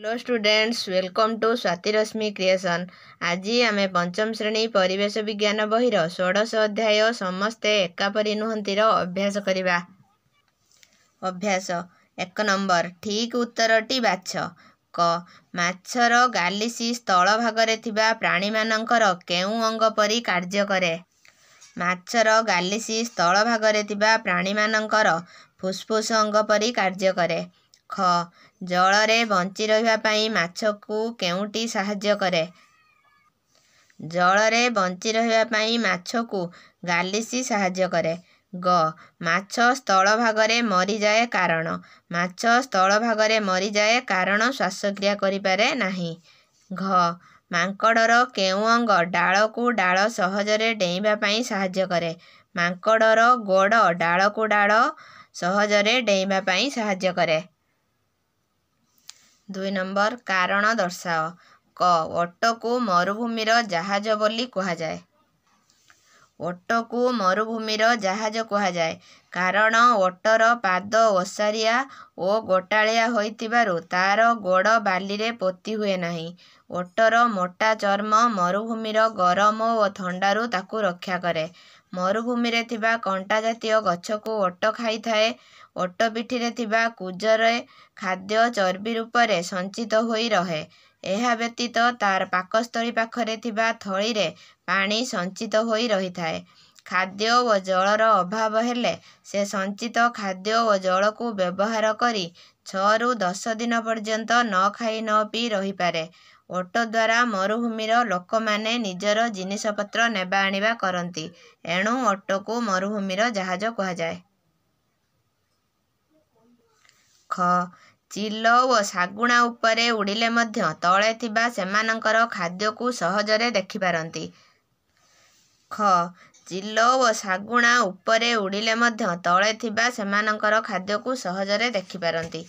hello students welcome to Swatirashmi creation ଆଜି ଆମେ ପଞ୍ଚମ ଶ୍ରେଣୀ ପରିବେଶ ବିଜ୍ଞାନ ବହିର ଷୋଡ଼ଶ ଅଧ୍ୟାୟ ସମସ୍ତେ ଏକାପରି ନୁହନ୍ତିର ଅଭ୍ୟାସ କରିବା ଅଭ୍ୟାସ ଏକ ନମ୍ବର ଠିକ୍ ଉତ୍ତରଟି ବାଛ କ ମାଛର ଗାଲିସି ସ୍ଥଳଭାଗରେ ଥିବା ପ୍ରାଣୀମାନଙ୍କର କେଉଁ ଅଙ୍ଗ ପରି କାର୍ଯ୍ୟ କରେ ମାଛର ଗାଲିସି ସ୍ଥଳଭାଗରେ ଥିବା ପ୍ରାଣୀମାନଙ୍କର ଫୁସ୍ଫୁସ୍ ଅଙ୍ଗ ପରି କାର୍ଯ୍ୟ କରେ ଖ ଜଳରେ ବଞ୍ଚି ରହିବା ପାଇଁ ମାଛକୁ କେଉଁଟି ସାହାଯ୍ୟ କରେ ଜଳରେ ବଞ୍ଚି ରହିବା ପାଇଁ ମାଛକୁ ଗାଲିସି ସାହାଯ୍ୟ କରେ ଗ ମାଛ ସ୍ଥଳ ଭାଗରେ ମରିଯାଏ କାରଣ ମାଛ ସ୍ଥଳ ଭାଗରେ ମରିଯାଏ କାରଣ ଶ୍ୱାସକ୍ରିୟା କରିପାରେ ନାହିଁ ଘ ମାଙ୍କଡ଼ର କେଉଁ ଅଙ୍ଗ ଡାଳକୁ ଡାଳ ସହଜରେ ଡେଇଁବା ପାଇଁ ସାହାଯ୍ୟ କରେ ମାଙ୍କଡ଼ର ଗୋଡ଼ ଡାଳକୁ ଡାଳ ସହଜରେ ଡେଇଁବା ପାଇଁ ସାହାଯ୍ୟ କରେ ଦୁଇ ନମ୍ବର କାରଣ ଦର୍ଶାଅ କ ଓଟକୁ ମରୁଭୂମିର ଜାହାଜ ବୋଲି କୁହାଯାଏ ଓଟକୁ ମରୁଭୂମିର ଜାହାଜ କୁହାଯାଏ କାରଣ ଓଟର ପାଦ ଓସାରିଆ ଓ ଗୋଟାଳିଆ ହୋଇଥିବାରୁ ତାର ଗୋଡ଼ ବାଲିରେ ପୋତି ହୁଏ ନାହିଁ ଓଟର ମୋଟା ଚର୍ମ ମରୁଭୂମିର ଗରମ ଓ ଥଣ୍ଡାରୁ ତାକୁ ରକ୍ଷା କରେ ମରୁଭୂମିରେ ଥିବା କଣ୍ଟା ଜାତୀୟ ଗଛକୁ ଓଟ ଖାଇଥାଏ ଓଟ ପିଠିରେ ଥିବା କୁଜରେ ଖାଦ୍ୟ ଚର୍ବି ରୂପରେ ସଞ୍ଚିତ ହୋଇ ରହେ ଏହା ବ୍ୟତୀତ ତାର ପାକସ୍ଥଳୀ ପାଖରେ ଥିବା ଥଳିରେ ପାଣି ସଞ୍ଚିତ ହୋଇ ରହିଥାଏ ଖାଦ୍ୟ ଓ ଜଳର ଅଭାବ ହେଲେ ସେ ସଞ୍ଚିତ ଖାଦ୍ୟ ଓ ଜଳକୁ ବ୍ୟବହାର କରି ଛଅରୁ ଦଶ ଦିନ ପର୍ଯ୍ୟନ୍ତ ନ ଖାଇ ନ ପିଇ ରହିପାରେ ଅଟୋ ଦ୍ୱାରା ମରୁଭୂମିର ଲୋକମାନେ ନିଜର ଜିନିଷପତ୍ର ନେବା ଆଣିବା କରନ୍ତି ଏଣୁ ଅଟୋକୁ ମରୁଭୂମିର ଜାହାଜ କୁହାଯାଏ ଖ ଚିଲ ଓ ଶାଗୁଣା ଉପରେ ଉଡ଼ିଲେ ମଧ୍ୟ ତଳେ ଥିବା ସେମାନଙ୍କର ଖାଦ୍ୟକୁ ସହଜରେ ଦେଖିପାରନ୍ତି ଖ ଚିଲ ଓ ଶାଗୁଣା ଉପରେ ଉଡ଼ିଲେ ମଧ୍ୟ ତଳେ ଥିବା ସେମାନଙ୍କର ଖାଦ୍ୟକୁ ସହଜରେ ଦେଖିପାରନ୍ତି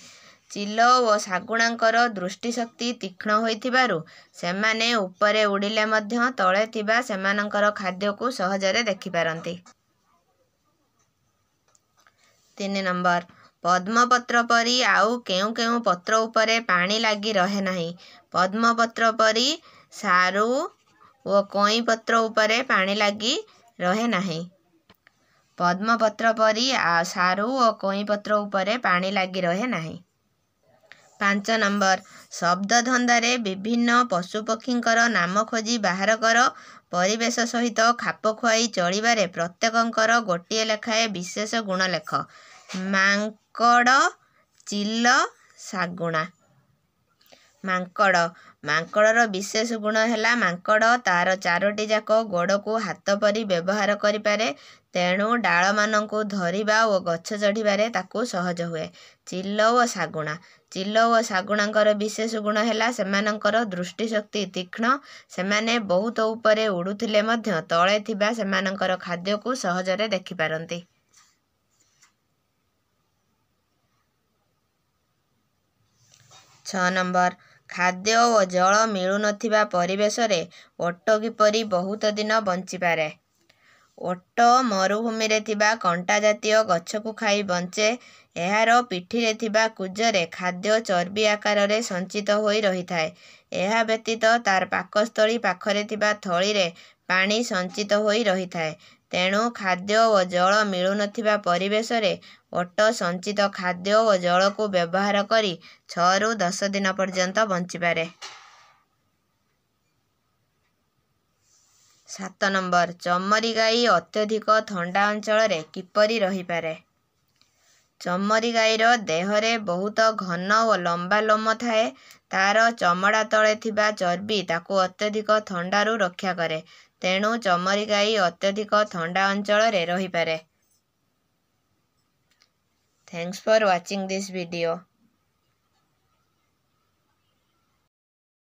ଚିଲ ଓ ଶାଗୁଣାଙ୍କର ଦୃଷ୍ଟିଶକ୍ତି ତୀକ୍ଷ୍ଣ ହୋଇଥିବାରୁ ସେମାନେ ଉପରେ ଉଡ଼ିଲେ ମଧ୍ୟ ତଳେ ଥିବା ସେମାନଙ୍କର ଖାଦ୍ୟକୁ ସହଜରେ ଦେଖିପାରନ୍ତି ତିନି ନମ୍ବର ପଦ୍ମପତ୍ର ପରି ଆଉ କେଉଁ କେଉଁ ପତ୍ର ଉପରେ ପାଣି ଲାଗି ରହେ ନାହିଁ ପଦ୍ମପତ୍ର ପରି ସାରୁ ଓ କଇଁ ପତ୍ର ଉପରେ ପାଣି ଲାଗି ରହେ ନାହିଁ ପଦ୍ମପତ୍ର ପରି ସାରୁ ଓ କଇଁ ପତ୍ର ଉପରେ ପାଣି ଲାଗି ରହେ ନାହିଁ ପାଞ୍ଚ ନମ୍ବର ଶବ୍ଦଧନ୍ଦାରେ ବିଭିନ୍ନ ପଶୁପକ୍ଷୀଙ୍କର ନାମ ଖୋଜି ବାହାର କର ପରିବେଶ ସହିତ ଖାପ ଖୁଆଇ ଚଳିବାରେ ପ୍ରତ୍ୟେକଙ୍କର ଗୋଟିଏ ଲେଖାଏଁ ବିଶେଷ ଗୁଣ ଲେଖ ମାଙ୍କଡ଼ ଚିଲ ଶାଗୁଣା ମାଙ୍କଡ଼ ମାଙ୍କଡ଼ର ବିଶେଷ ଗୁଣ ହେଲା ମାଙ୍କଡ଼ ତାର ଚାରୋଟି ଯାକ ଗୋଡ଼କୁ ହାତ ପରି ବ୍ୟବହାର କରିପାରେ ତେଣୁ ଡାଳମାନଙ୍କୁ ଧରିବା ଓ ଗଛ ଚଢ଼ିବାରେ ତାକୁ ସହଜ ହୁଏ ଚିଲ ଓ ଶାଗୁଣା ଚିଲ ଓ ଶାଗୁଣାଙ୍କର ବିଶେଷ ଗୁଣ ହେଲା ସେମାନଙ୍କର ଦୃଷ୍ଟିଶକ୍ତି ତୀକ୍ଷ୍ଣ ସେମାନେ ବହୁତ ଉପରେ ଉଡ଼ୁଥିଲେ ମଧ୍ୟ ତଳେ ଥିବା ସେମାନଙ୍କର ଖାଦ୍ୟକୁ ସହଜରେ ଦେଖିପାରନ୍ତି ଛଅ ନମ୍ବର ଖାଦ୍ୟ ଓ ଜଳ ମିଳୁନଥିବା ପରିବେଶରେ ଓଟ କିପରି ବହୁତ ଦିନ ବଞ୍ଚିପାରେ ଓଟ ମରୁଭୂମିରେ ଥିବା କଣ୍ଟା ଜାତୀୟ ଗଛକୁ ଖାଇ ବଞ୍ଚେ ଏହାର ପିଠିରେ ଥିବା କୁଜରେ ଖାଦ୍ୟ ଚର୍ବି ଆକାରରେ ସଞ୍ଚିତ ହୋଇ ରହିଥାଏ ଏହା ବ୍ୟତୀତ ତାର ପାକସ୍ଥଳୀ ପାଖରେ ଥିବା ଥଳିରେ ପାଣି ସଞ୍ଚିତ ହୋଇ ରହିଥାଏ ତେଣୁ ଖାଦ୍ୟ ଓ ଜଳ ମିଳୁନଥିବା ପରିବେଶରେ ଓଟ ସଞ୍ଚିତ ଖାଦ୍ୟ ଓ ଜଳକୁ ବ୍ୟବହାର କରି ଛଅରୁ ଦଶ ଦିନ ପର୍ଯ୍ୟନ୍ତ ବଞ୍ଚିପାରେ ସାତ ନମ୍ବର ଚମରି ଗାଈ ଅତ୍ୟଧିକ ଥଣ୍ଡା ଅଞ୍ଚଳରେ କିପରି ରହିପାରେ ଚମରି ଗାଈର ଦେହରେ ବହୁତ ଘନ ଓ ଲମ୍ବା ଲୋମ ଥାଏ ତା'ର ଚମଡ଼ା ତଳେ ଥିବା ଚର୍ବି ତାକୁ ଅତ୍ୟଧିକ ଥଣ୍ଡାରୁ ରକ୍ଷା କରେ ତେଣୁ ଚମରି ଗାଈ ଅତ୍ୟଧିକ ଥଣ୍ଡା ଅଞ୍ଚଳରେ ରହିପାରେ thanks for watching this video